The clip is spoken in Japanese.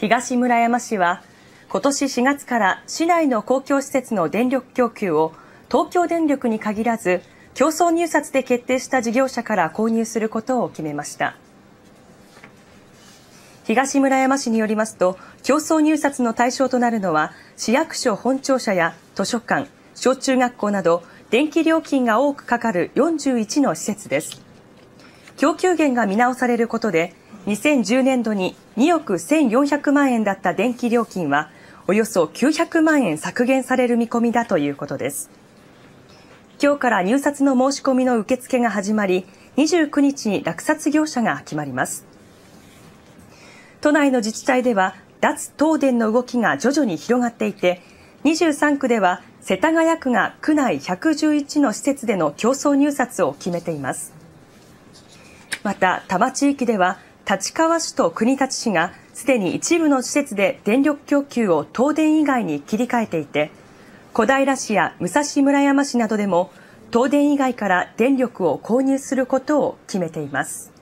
東村山市は今年4月から市内の公共施設の電力供給を東京電力に限らず競争入札で決定した事業者から購入することを決めました東村山市によりますと競争入札の対象となるのは市役所本庁舎や図書館小中学校など電気料金が多くかかる41の施設です供給源が見直されることで2010年度に2億1400万円だった電気料金はおよそ900万円削減される見込みだということです今日から入札の申し込みの受付が始まり29日に落札業者が決まります都内の自治体では脱東電の動きが徐々に広がっていて23区では世田谷区が区内111の施設での競争入札を決めていますまた多摩地域では立川市と国立市がすでに一部の施設で電力供給を東電以外に切り替えていて小平市や武蔵村山市などでも東電以外から電力を購入することを決めています。